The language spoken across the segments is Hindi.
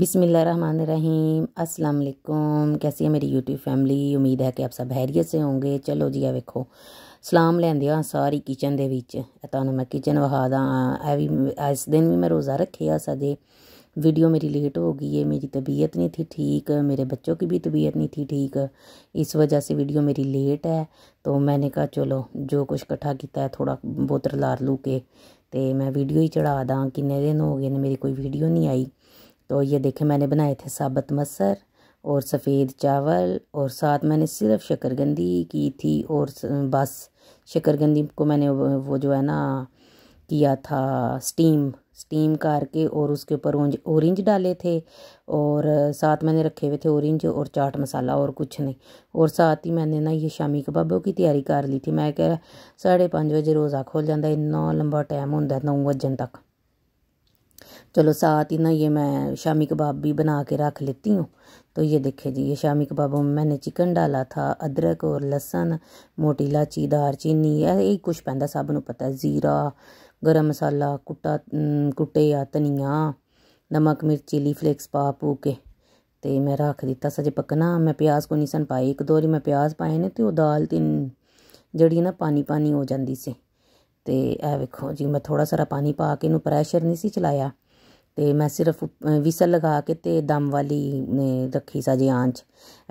बिसमीम रहीम असलकुम कैसी है मेरी यूट्यूब फैमिली उम्मीद है कि आप सब ਹੈਰੀਅਤ से ਹੋਵੋਗੇ ਚਲੋ ਜੀ ਆ ਵੇਖੋ ਸਲਾਮ ਲੈਂਦਿਆਂ ਸਾਰੀ किचन ਦੇ ਵਿੱਚ ਤੁਹਾਨੂੰ ਮੈਂ ਕਿਚਨ ਵਹਾਦਾ ਐ ਵੀ ਇਸ ਦਿਨ ਵੀ ਮੈਂ ਰੋਜ਼ਾ वीडियो मेरी लेट हो गई है मेरी तबीयत नहीं थी ठीक मेरे बच्चों की भी तबीयत नहीं थी ठीक इस वजह से वीडियो मेरी लेट है तो मैंने कहा चलो जो कुछ इकट्ठा किया थोड़ा बहुत लार लू के तो मैं वीडियो ही चढ़ा दाँ किन्ने दिन हो गए मेरी कोई वीडियो नहीं आई तो ये देखें मैंने बनाए थे साबत मसर और सफ़ेद चावल और साथ मैंने सिर्फ शकरगंदी की थी और बस शकरगंदी को मैंने वो जो है ना किया था स्टीम स्टीम करके और उसके ऊपर ओरेंज डाले थे और साथ मैंने रखे हुए थे ओरेंज और चाट मसाला और कुछ नहीं और साथ ही मैंने ना ये शामी कबाबों की तैयारी कर ली थी मैं कह रहा साढ़े पाँच बजे रोज़ा खोल जाता इन्ना लंबा टाइम होंगे नौ बजन तक चलो साथ ही ना ये मैं शामी कबाब भी बना के रख लेती हूँ तो ये देखिए जी ये शामी कबाबों में मैंने चिकन डाला था अदरक और लहसन मोटी इलाची दारचीनी यही कुछ पैदा साबन पता है ज़ीरा गरम मसाला कुट्टा या धनिया नमक मिर्च चिली फ्लेक्स पा पू के ते मैं रख दिता सजे पकना मैं प्याज को नहीं सन पाए एक दो बारी मैं प्याज पाए ने तो दाल तीन जड़ी ना पानी पानी हो जाती सी ते ऐ वेखो जी मैं थोड़ा सारा पानी पा के इनू प्रैशर नहीं सी चलाया तो मैं सिर्फ विसल लगा के तो दम वाली रखी सा जी आँच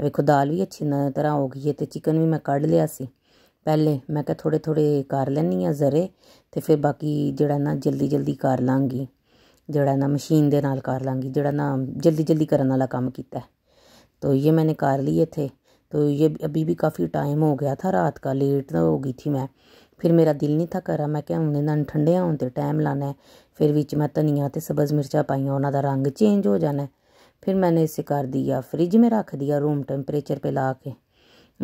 वेखो दाल भी अच्छी तरह हो गई है तो चिकन भी मैं क्ड लिया से पहले मैं क्या थोड़े थोड़े कर लैनी हाँ जरे तो फिर बाकी जड़ा ना जल्दी जल्दी कर लाँगी जड़ा ना मशीन के नाल कर लाँगी जड़ा ना जल्दी जल्दी करने वाला काम किया तो ये मैंने कर ली इतें तो ये अभी भी काफ़ी टाइम हो गया था रात का लेट हो गई थी मैं फिर मेरा दिल नहीं था करा मैं क्या हूँ ਇਹਨਾਂ ਨੂੰ ਠੰਡੇ ਹੋਣ टाइम लाना है फिर ਵਿੱਚ मैं धनिया तो सबज मिर्चा ਪਾਈਆਂ उन्हों का रंग चेंज हो ਜਾਣਾ फिर मैंने इसे कर दिया फ्रिज में रख दिया रूम टेंपरेचर पर ला के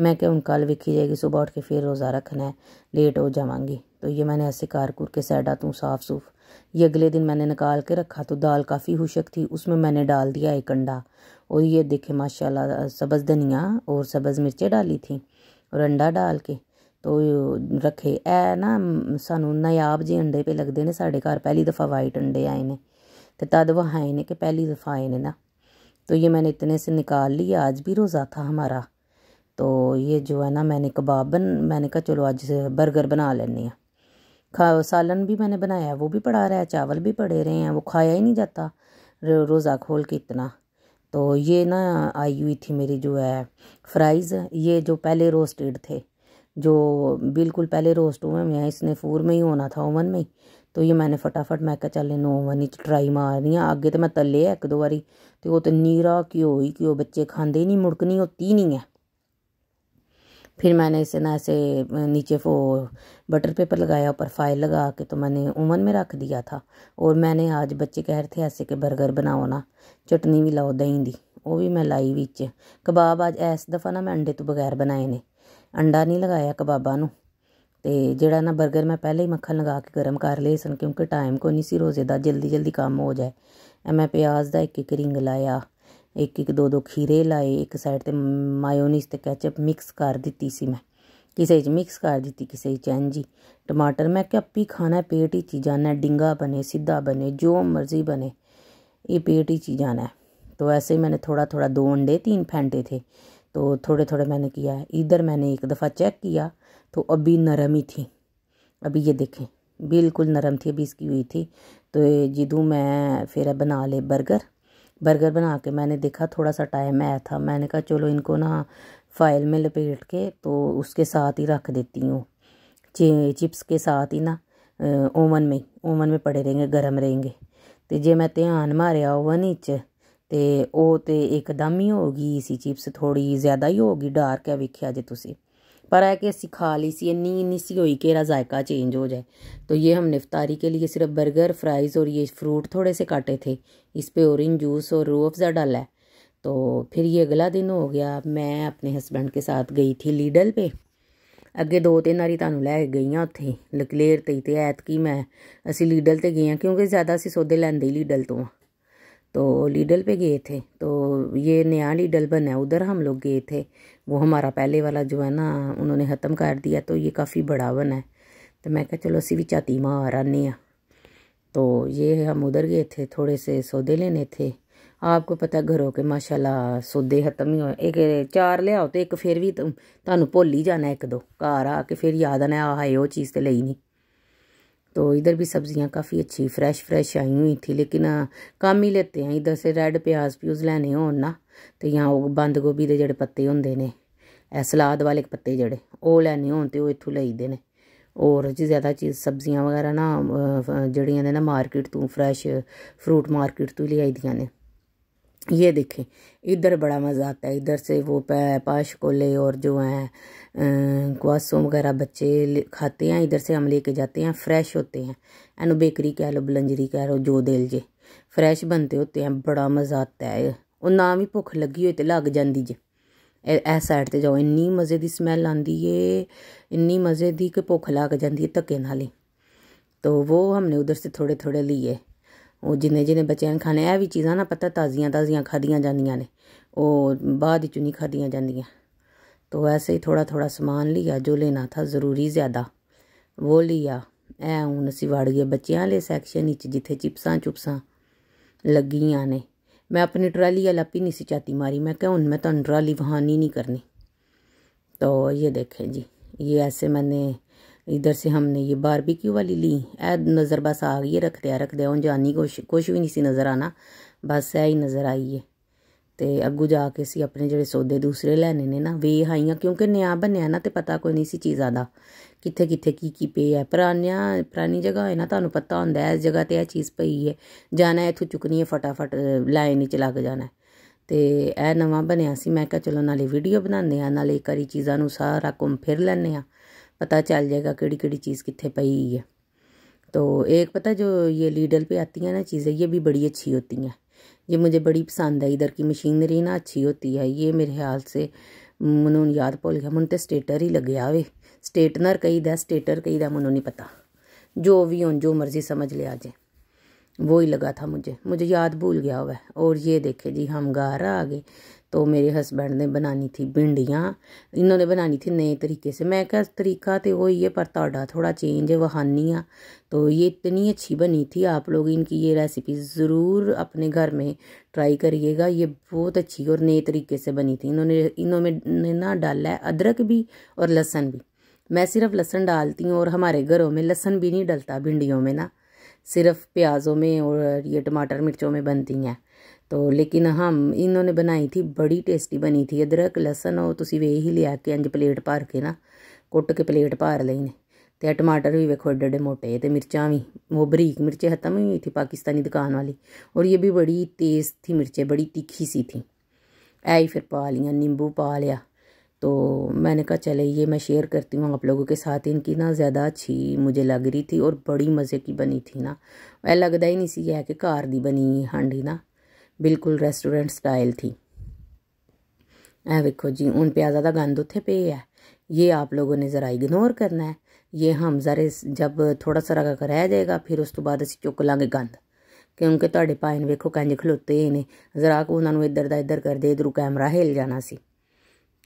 मैं क्या हूँ कल वेखी जाएगी सुबह उठ के फिर रोज़ा रखना है लेट हो जावगी तो ये मैंने ऐसे कार कूर के सैडा तू साफ़ सूफ ये अगले दिन मैंने निकाल के रखा तो दाल काफ़ी हुशक थी उसमें मैंने डाल दिया एक अंडा और ये देखे माशाल्लाह सब्ज़ धनिया और सब्ज़ मिर्चें डाली थी और अंडा डाल के तो रखे है ना सानू नायाब जी अंडे पे लगते ने साढ़े घर पहली दफ़ा वाइट अंडे आए हैं तो तद वह आए ने कि पहली दफ़ा आए ने ना तो ये मैंने इतने से निकाल लिया आज भी रोज़ा था हमारा तो ये जो है ना मैंने कबाब बन मैंने कहा चलो आज बर्गर बना लेने खा सालन भी मैंने बनाया वो भी पड़ा रहा है चावल भी पड़े रहे हैं वो खाया ही नहीं जाता रोज़ा खोल के इतना तो ये ना आई हुई थी मेरी जो है फ्राइज़ ये जो पहले रोस्टेड थे जो बिल्कुल पहले रोस्ट हुए हुए हैं इसने फूर में ही होना था ओवन में ही तो ये मैंने फटाफट मैं क्या चल इन्हू ओवन ही ट्राई मारनी आं अग्गें तो मैं तले एक दो बारी तो वो तो नीरा घ्यो ही घ्यो बच्चे खाते नहीं मुड़कनी होती नहीं है फिर मैंने इसे ना ऐसे नीचे वो बटर पेपर लगाया ऊपर फाइल लगा के तो मैंने ओवन में रख दिया था और मैंने आज बच्चे कह रहे थे ऐसे के बर्गर बनाओ ना चटनी भी लाओ दही दी ਉਹ ਵੀ ਮੈਂ ਲਾਈ ਵਿੱਚ ਕਬਾਬ ਅੱਜ ਇਸ ਦਫਾ ਨਾ ਮੈਂ ਅੰਡੇ ਤੋਂ ਬਗੈਰ ਬਣਾਏ ਨੇ ਅੰਡਾ ਨਹੀਂ ਲਗਾਇਆ ਕਬਾਬਾਂ ਨੂੰ ਤੇ ਜਿਹੜਾ ਨਾ 버ਗਰ ਮੈਂ ਪਹਿਲੇ ਹੀ ਮੱਖਣ ਲਗਾ ਕੇ ਗਰਮ ਕਰ ਲਏ ਸਨ ਕਿਉਂਕਿ ਟਾਈਮ ਕੋਈ ਨਹੀਂ ਸੀ ਰੋਜ਼ੇ ਦਾ ਜਲਦੀ ਜਲਦੀ ਕੰਮ ਹੋ ਜਾਏ ਐ ਮੈਂ ਪਿਆਜ਼ ਦਾ ਇੱਕ ਇੱਕ ਰਿੰਗ ਲਾਇਆ ਇੱਕ ਇੱਕ ਦੋ ਦੋ ਖੀਰੇ ਲਾਏ ਇੱਕ ਸਾਈਡ ਤੇ ਮਾਇਓਨੀਜ਼ ਤੇ ਕੈਚਅਪ ਮਿਕਸ ਕਰ ਦਿੱਤੀ ਸੀ ਮੈਂ ਕਿਸੇ 'ਚ ਮਿਕਸ ਕਰ ਦਿੱਤੀ ਕਿਸੇ 'ਚ ਇੰਜੀ ਟਮਾਟਰ ਮੈਂ ਕਿ ਅੱਪੀ ਖਾਣਾ ਪੇਟ ਹੀ ਚੀਜ਼ਾਂ ਨੇ ਡਿੰਗਾ ਬਣੇ ਸਿੱਧਾ ਬਣੇ ਜੋ ਮਰਜ਼ੀ ਬਣੇ ਇਹ ਪੇਟ ਹੀ ਚੀਜ਼ਾਂ ਨੇ तो ऐसे ही मैंने थोड़ा थोड़ा दो अंडे तीन फेंटे थे तो थोड़े थोड़े मैंने किया इधर मैंने एक दफ़ा चेक किया तो अभी नरम ही थी अभी ये देखें बिल्कुल नरम थी अभी इसकी हुई थी तो जिदू मैं फिर बना ले बर्गर बर्गर बना के मैंने देखा थोड़ा सा टाइम आया था मैंने कहा चलो इनको ना फाइल में लपेट के तो उसके साथ ही रख देती हूँ चिप्स के साथ ही ना ओवन में ओवन में पड़े रहेंगे गर्म रहेंगे तो जे मैं ध्यान मारिया ओवन ही तो वह तो एकदम ही ਹੋ ਗਈ ਸੀ ਚਿਪਸ ਥੋੜੀ ਜ਼ਿਆਦਾ ਹੀ ਹੋ ਗਈ ਡਾਰਕ ਹੈ ਵੇਖਿਆ ਜੇ ਤੁਸੀਂ पर है कि ऐसी खा ली सी इन्नी इन्नी सी हुई कि जायका चेंज हो जाए तो ये हम इफ्तारी के लिए सिर्फ बर्गर फ्राइज़ और ये फ्रूट थोड़े से काटे थे इस पर ओरेंज जूस और रू अफ़ज़ा डाला है तो फिर ये अगला दिन हो गया मैं अपने हस्बैंड के साथ गई थी लीडल पे अगे दो तीन ਵਾਰੀ तू गई ਕੇ लकलेर ਉੱਥੇ ਲਕਲੇਰ ਤੇ मैं असी लीडल तो ਲੀਡਲ ਤੇ ਗਏ ਆ ਕਿਉਂਕਿ ਜ਼ਿਆਦਾ ਅਸੀਂ ਸੌਦੇ ਲੈਂਦੇ तो लीडल पे गए थे तो ये नया लीडल बन है उधर हम लोग गए थे वो हमारा पहले वाला जो है ना उन्होंने ख़त्म कर दिया तो ये काफ़ी बड़ा बना है तो मैं क्या चलो असी भी झाती मार आने हैं तो ये हम उधर गए थे थोड़े से सौदे लेने थे आपको पता घरों के माशाल्लाह सौदे खत्म ही हो एक चार लियाओ तो एक फिर भी तुम भुल ही जाना एक दो घर आके फिर याद आना आए वो चीज़ तो ले नहीं तो इधर भी सब्जियां काफ़ी अच्छी फ्रेश फ्रेश आई हुई थी लेकिन कम ही लेते हैं इधर से रेड प्याज प्यूज लैने हो ना ते तो जां बंद गोभी दे जेह्ड़े पत्ते होंगे ने सलाद वाले पत्ते जड़े ओह् लैने हो तो ओह् इत्थूं लेई दे ने ज्यादा चीज सब्जियां वगैरह ना जड़िया ने ना मार्केट तू फ्रैश फ्रूट मार्किट तूं लेआई दियां ने ये देखें इधर बड़ा मज़ा आता है इधर से वो पाश कोले और जो हैं अं, क्वासों वगैरह बच्चे खाते हैं इधर से हम लेके जाते हैं फ्रेश होते हैं एनो बेकरी कह लो बलंजरी कह लो जो दिल जे फ्रेश बनते होते हैं बड़ा मज़ा आता है और ना भी भुख लगी हुई तो लग जाती जे इस साइड से जाओ इन्नी मज़े की स्मैल आती है इन्नी मज़े की कि भुख लग जाती है धक्के ही तो वो हमने उधर से थोड़े थोड़े लिए वो जिन्हें जिन्हें बच्चे ने खाने ਆ ਵੀ ਚੀਜ਼ਾਂ ਨਾ ਪਤਾ ताज़िया ਤਾਜ਼ੀਆਂ ਖਾਧੀਆਂ ਜਾਂਦੀਆਂ ਨੇ ਉਹ ਬਾਅਦ ਵਿੱਚ तो ऐसे ही थोड़ा थोड़ा समान लिया जो लेना था ज़रूरी ज़्यादा वो लिया ऐ हूँ असी वड़ बच्चों सैक्शन जिथे जित्थे चिप्सा चुप्सा लगियां ने मैं अपनी ट्राली वाला भी नहीं सी चाती मारी मैं क्या हूँ मैं तुम ट्राली वहानी नहीं करनी तो ये देखें जी ये ऐसे मैंने ਇਧਰ ਸੇ ਹਮਨੇ ਇਹ ਬਾਰਬੀਕਿਊ ਵਾਲੀ ਲਈ ਐ ਨਜ਼ਰ ਬਸ ਆ ਗਈ ਰਖਦੇ ਆ ਰਖਦੇ हूँ ਜਾਨੀ कुछ ਕੁਛ ਵੀ ਨਹੀਂ ਸੀ ਨਜ਼ਰ ਆਣਾ ਬਸ ਐ ਹੀ ਨਜ਼ਰ ਆਈ ਏ ਤੇ ਅੱਗੂ ਜਾ ਕੇ ਸੀ ਆਪਣੇ ਜਿਹੜੇ ਸੌਦੇ ਦੂਸਰੇ ਲੈਣੇ ਨੇ ਨਾ ਵੇ ਹਾਈਆਂ ਕਿਉਂਕਿ ਨਿਆ ਬਣਿਆ ਨਾ ਤੇ ਪਤਾ ਕੋਈ ਨਹੀਂ ਸੀ ਚੀਜ਼ਾਂ ਦਾ ਕਿੱਥੇ ਕਿੱਥੇ ਕੀ ਕੀ ਪਈ ਐ ਪੁਰਾਣਿਆਂ ਪ੍ਰਾਨੀ ਜਗ੍ਹਾ ਹੋਏ ਨਾ ਤੁਹਾਨੂੰ ਪਤਾ ਹੁੰਦਾ ਐ ਇਸ ਜਗ੍ਹਾ ਤੇ ਇਹ ਚੀਜ਼ ਪਈ ਏ ਜਾਣਾ ਇਥੋਂ ਚੁੱਕਣੀ ਐ ਫਟਾਫਟ ਲਾਈਨ ਵਿੱਚ ਲੱਗ ਜਾਣਾ ਤੇ ਇਹ ਨਵਾਂ ਬਣਿਆ ਸੀ ਮੈਂ ਕਿਹਾ ਚਲੋ ਨਾਲੇ ਵੀਡੀਓ ਬਣਾਉਂਦੇ ਆ ਨਾਲੇ ਇੱਕ ਵਾਰੀ ਚੀਜ਼ਾਂ ਨੂੰ ਸਾਰਾ ਘੁੰਮ ਫਿਰ ਲੈਣੇ ਆ पता चल जाएगा कि चीज़ कितने पई है तो एक पता जो ये लीडल पे आती है ना चीज़ें ये भी बड़ी अच्छी होती हैं ये मुझे बड़ी पसंद है इधर की मशीनरी ना अच्छी होती है ये मेरे ख्याल से याद भूल गया ਭੁੱਲ तो स्टेटर ही लगे आवे स्टेटनर कही दा स्टेटर कही दा मनु नहीं पता जो भी हो जो मर्जी समझ ਲਿਆ ਜੇ वो ही लगा था मुझे मुझे याद भूल गया हुआ और ये देखे जी हम गारा आ गए तो मेरे हस्बैंड ने बनानी थी भिंडियाँ इन्होंने बनानी थी नए तरीके से मैं क्या तरीका तो वही है पर ताड़ा थोड़ा चेंज है वहानी आ तो ये इतनी अच्छी बनी थी आप लोग इनकी ये रेसिपी ज़रूर अपने घर में ट्राई करिएगा ये बहुत अच्छी और नए तरीके से बनी थी इन्होंने इन्होंने ना डाला है अदरक भी और लहसन भी मैं सिर्फ लहसन डालती हूँ और हमारे घरों में लहसन भी नहीं डलता भिंडियों में ना सिर्फ प्याज़ों में और ये टमाटर मिर्चों में बनती हैं तो लेकिन हम इन्होंने बनाई थी बड़ी टेस्टी बनी थी अदरक लहसन और ਤੁਸੀਂ ਵੇਖ ਹੀ ਲਿਆ ਕਿ ਇੰਜ ਪਲੇਟ ਭਰ ਕੇ ਨਾ ਕੁੱਟ ਕੇ ਪਲੇਟ ਭਰ ਲਈ ਨੇ ਤੇ ਟਮਾਟਰ ਵੀ एडे ਡੱਡੇ ਮੋਟੇ ਤੇ ਮਿਰਚਾਂ ਵੀ ਉਹ ਬਰੀਕ ਮਿਰਚੇ ਖਤਮ ਹੀ ਹੋਈ ਥੀ ਪਾਕਿस्तानी ਦੁਕਾन वाली और ये भी बड़ी तेज़ थी मिर्चें बड़ी तीखी सी थी आई फिर पा लिया नींबू पा लिया तो मैंने कहा चले ये मैं शेयर करती हूँ आप लोगों के साथ इनकी ना ज़्यादा अच्छी मुझे लग रही थी और बड़ी मज़े की बनी थी ना वह लगता ही नहीं सी है कि घर की बनी हांडी ना ਬਿਲਕੁਲ ਰੈਸਟੋਰੈਂਟ ਸਟਾਈਲ ਥੀ ਐ ਵੇਖੋ ਜੀ ਹੁਣ ਪਿਆਜ਼ਾ ਦਾ ਗੰਦ ਉੱਥੇ ਪਈ ਹੈ ਇਹ ਆਪ ਲੋਗੋ ਨੇ ਜ਼ਰਾ ਇਗਨੋਰ ਕਰਨਾ ਹੈ ਇਹ ਹਮ ਜ਼ਰੇ ਜਬ ਥੋੜਾ ਸਾਰਾ रगा ਰਹਿ ਜਾਏਗਾ ਫਿਰ ਉਸ ਤੋਂ ਬਾਅਦ ਅਸੀਂ ਚੁੱਕ ਲਾਂਗੇ ਗੰਦ ਕਿਉਂਕਿ ਤੁਹਾਡੇ ਪਾਇਨ ਵੇਖੋ ਕੰਜ ਖਲੋਤੇ ਨੇ ਜ਼ਰਾ ਕੋ ਉਹਨਾਂ ਨੂੰ ਇੱਧਰ ਦਾ ਇੱਧਰ ਕਰਦੇ ਇਧਰੋਂ ਕੈਮਰਾ ਹਿਲ ਜਾਣਾ ਸੀ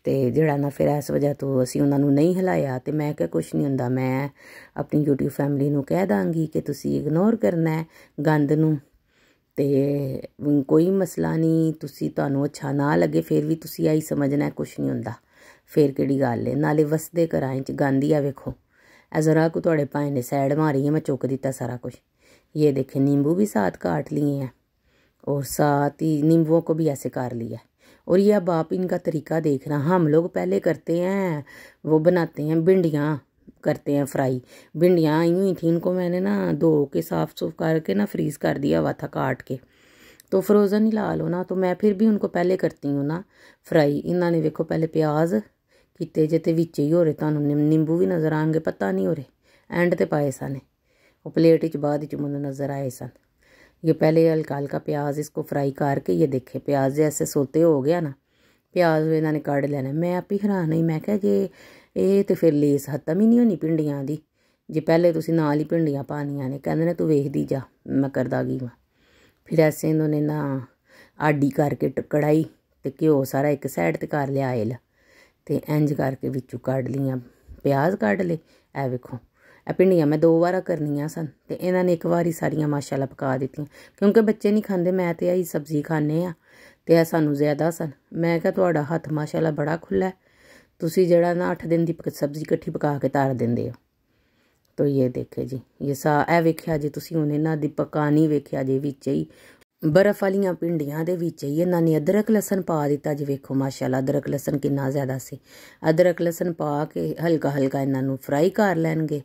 ਤੇ ਜਿਹੜਾ ਨਾ ਫਿਰ ਇਸ ਵਜ੍ਹਾ ਤੋਂ ਅਸੀਂ ਉਹਨਾਂ ਨੂੰ ਨਹੀਂ ਹਿਲਾਇਆ ਤੇ ਮੈਂ ਕਿਹਾ ਕੁਝ ਨਹੀਂ ਹੁੰਦਾ ਮੈਂ ਆਪਣੀ YouTube ਫੈਮਿਲੀ ਨੂੰ ਕਹਿ ਦਾਂਗੀ ਕਿ ਤੁਸੀਂ ਇਗਨੋਰ ਕਰਨਾ ਹੈ ਗੰਦ ਨੂੰ ਤੇ ਕੋਈ ਮਸਲਾ ਨਹੀਂ ਤੁਸੀਂ ਤੁਹਾਨੂੰ ਅੱਛਾ ਨਾ ਲੱਗੇ ਫਿਰ ਵੀ ਤੁਸੀਂ ਆਈ ਸਮਝਣਾ ਕੁਛ ਨਹੀਂ ਹੁੰਦਾ ਫਿਰ ਕਿਹੜੀ ਗੱਲ ਹੈ ਨਾਲੇ ਵਸਦੇ ਘਰਾਂ 'ਚ ਗਾਂਦੀ ਆ ਵੇਖੋ ਐ ਜ਼ਰਾ ਕੋ ਤੁਹਾਡੇ ਭਾਈ ਨੇ ਸਾਈਡ ਮਾਰੀ ਹੈ ਮੈਂ ਚੁੱਕ ਦਿੱਤਾ ਸਾਰਾ ਕੁਝ ਇਹ ਦੇਖੇ ਨਿੰਬੂ ਵੀ ਸਾਥ काट लिए हैं ਔਰ ਸਾਥ ਹੀ ਨਿੰਬੂਆਂ ਕੋ ਵੀ ਐਸੇ ਕਰ ਲਿਆ ਔਰ ਇਹ ਆਪ ਇਨਕਾ ਤਰੀਕਾ तरीका देखना ਹਮ ਲੋਗ ਪਹਿਲੇ ਕਰਤੇ हैं वो ਬਣਾਤੇ हैं ਬਿੰਡੀਆਂ करते हैं फ्राई भिंडियाँ आई हुई थी इनको मैंने ना धो के साफ़ सुफ करके ना फ्रीज़ कर दिया हुआ था काट के तो फ्रोज़न ही ला लो ना तो मैं फिर भी उनको पहले करती हूँ ना फ्राई इन्होंने वेखो पहले प्याज कीते जे तो बिच ही हो रहे थानू नींबू भी नज़र आएंगे पत्ता नहीं हो रहे एंड तो पाए सन वो प्लेट च बाद नज़र आए सन ये पहले हल्का हल्का प्याज इसको फ्राई करके ये देखे प्याज ऐसे सोते हो गया ना प्याज इन्होंने काट लेना मैं आप ही हैरान नहीं मैं क्या जे ਇਹ ਤੇ ਫਿਰ ਲੇਸ ਹਤਮ ਹੀ ਨਹੀਂ ਹੋਣੀ ਪਿੰਡੀਆਂ ਦੀ ਜੇ ਪਹਿਲੇ ਤੁਸੀਂ ਨਾਲ ਹੀ ਪਿੰਡੀਆਂ ਪਾਣੀਆਂ ਨੇ ਕਹਿੰਦੇ ਨੇ ਤੂੰ ਵੇਖਦੀ ਜਾ ਮੈਂ ਕਰਦਾ ਗਈ ਮੈਂ ਫਿਰ ਐਸੇ ਇਹਨਾਂ ਨੇ ਨਾ ਆਡੀ ਕਰਕੇ ਟਕੜਾਈ ਤੇ ਘਿਓ ਸਾਰਾ ਇੱਕ ਸਾਈਡ ਤੇ ਕਰ ਲਿਆ ਆਇਲ ਤੇ ਇੰਜ ਕਰਕੇ ਵਿੱਚੋਂ ਕੱਢ ਲੀਆਂ ਪਿਆਜ਼ ਕੱਢ ਲੇ ਐ ਵੇਖੋ ਇਹ ਪਿੰਡੀਆਂ ਮੈਂ ਦੋ ਵਾਰਾ ਕਰਨੀਆਂ ਸਨ ਤੇ ਇਹਨਾਂ ਨੇ ਇੱਕ ਵਾਰੀ ਸਾਰੀਆਂ ਮਾਸ਼ਾਅੱਲਾ ਪਕਾ ਦਿੱਤੀਆਂ ਕਿਉਂਕਿ ਬੱਚੇ ਨਹੀਂ ਖਾਂਦੇ ਮੈਂ ਤੇ ਆਹੀ ਸਬਜ਼ੀ ਖਾਣੇ ਆ ਤੇ ਇਹ ਸਾਨੂੰ ਜ਼ਿਆਦਾ ਸਨ ਮੈਂ ਕਿਹਾ ਤੁਹਾਡਾ ਹੱਥ ਮਾਸ਼ਾਅੱਲਾ ਬੜਾ ਖੁੱਲਾ ਹੈ ਤੁਸੀਂ ਜਿਹੜਾ ਨਾ 8 ਦਿਨ ਦੀ ਸਬਜ਼ੀ ਇਕੱਠੀ ਪਕਾ ਕੇ ਤਾਰ ਦਿੰਦੇ ਹੋ ਤੋ ਇਹ ਦੇਖੇ ਜੀ ਇਹ ਸਾ ਇਹ ਵੇਖਿਆ ਜੀ ਤੁਸੀਂ ਉਹਨੇ ਨਾ ਦੀ ਪਕਾਣੀ ਵੇਖਿਆ ਜੀ ਵਿੱਚ ਹੀ ਬਰਫ ਵਾਲੀਆਂ ਪਿੰਡੀਆਂ ਦੇ ਵਿੱਚ ਹੀ ਇਹਨਾਂ ਨੇ ਅਦਰਕ ਲਸਣ ਪਾ ਦਿੱਤਾ ਜੀ ਵੇਖੋ ਮਾਸ਼ਾਅੱਲਾ ਅਦਰਕ ਲਸਣ ਕਿੰਨਾ ਜ਼ਿਆਦਾ ਸੀ ਅਦਰਕ ਲਸਣ ਪਾ ਕੇ ਹਲਕਾ ਹਲਕਾ ਇਹਨਾਂ ਨੂੰ ਫਰਾਈ ਕਰ ਲੈਣਗੇ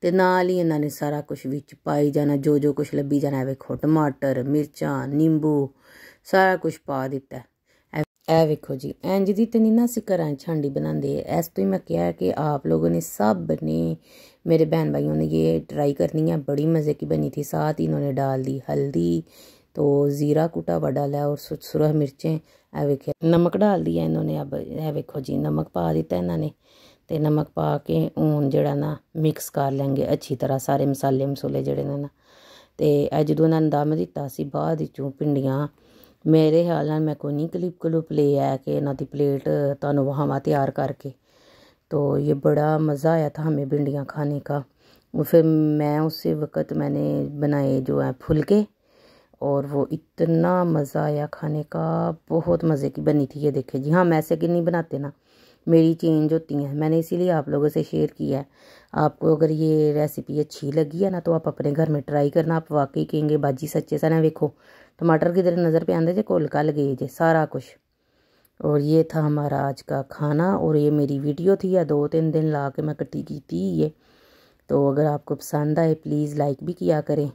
ਤੇ ਨਾਲ ਹੀ ਇਹਨਾਂ ਨੇ ਸਾਰਾ ਕੁਝ ਵਿੱਚ ਪਾਈ ਜਾਣਾ ਜੋ ਜੋ ਕੁਝ ਲੱਭੀ ਜਾਣਾ ਵੇਖੋ ਟਮਾਟਰ ਮਿਰਚਾਂ ਨਿੰਬੂ ਸਾਰਾ ਕੁਝ ਪਾ ਦਿੱਤਾ ਐ ਵੇਖੋ ਜੀ ਇੰਜ ਦੀ ਤੇ ਨਹੀਂ ਨਾ ਅਸੀਂ ਘਰਾਂ 'ਚ ਹਾਂਡੀ ਬਣਾਉਂਦੇ ਐਸ ਤੋਂ ਹੀ ਮੈਂ ਕਿਹਾ ਕਿ ਆਪ ਲੋਗੋ ਨੇ ਸਭ ਨੇ ਮੇਰੇ ਭੈਣ ਭਾਈਓ ਨੇ ਇਹ ਟਰਾਈ ਕਰਨੀ ਹੈ ਬੜੀ ਮਜ਼ੇ ਕੀ ਬਣੀ थी ਸਾਥ ਹੀ इन्होंने ਨੇ ਡਾਲ ਦੀ ਹਲਦੀ ਤੋ ਜ਼ੀਰਾ ਕੁਟਾ ਵੜਾ ਲਿਆ ਔਰ ਸੁਰਹ ਮਿਰਚੇ ਐ ਵੇਖਿਆ ਨਮਕ ਡਾਲ ਦਿਆ ਇਹਨਾਂ ਨੇ ਅਬ ਇਹ ਵੇਖੋ ਜੀ ਨਮਕ ਪਾ ਦਿੱਤਾ ਇਹਨਾਂ ਨੇ ਤੇ ਨਮਕ ਪਾ ਕੇ ਓਨ ਜਿਹੜਾ ਨਾ ਮਿਕਸ ਕਰ ਲਾਂਗੇ ਅੱਛੀ ਤਰ੍ਹਾਂ ਸਾਰੇ ਮਸਾਲੇ ਮਸੂਲੇ ਜਿਹੜੇ ਨੇ ਨਾ ਤੇ ਇਹ ਜਦੋਂ ਇਹਨਾਂ ਨੇ ਦਮ ਦਿੱਤਾ ਸੀ ਬਾਅਦ ਵਿੱਚੋਂ ਪਿੰਡੀਆਂ मेरे ख्याल मैं कोई नहीं ਨਹੀਂ ਕਲਿਪ ले आया कि ਇਹਨਾਂ प्लेट ਤੁਹਾਨੂੰ वहाँ तैयार करके तो ये बड़ा मज़ा आया था हमें भिंडियाँ खाने का और फिर मैं उसी वक्त मैंने बनाए जो है फुलके और वो इतना मज़ा आया खाने का बहुत मज़े की बनी थी ये देखे जी हाँ मैसे ऐसे कि नहीं बनाते ना मेरी चेंज होती हैं मैंने इसीलिए आप लोगों से शेयर किया है आपको अगर ये रेसिपी अच्छी लगी है ना तो आप अपने घर में ट्राई करना आप वाकई कहेंगे बाजी सच्चे ना वेखो टमाटर की तरह नज़र पे आते जे कल लगे जे सारा कुछ और ये था हमारा आज का खाना और ये मेरी वीडियो थी या दो तीन दिन ला के मैं कट्टी की थी ये तो अगर आपको पसंद आए प्लीज़ लाइक भी किया करें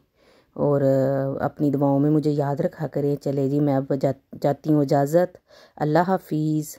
और अपनी दुआओं में मुझे याद रखा करें चले जी मैं अब जा, जाती हूँ इजाज़त अल्लाह हाफिज़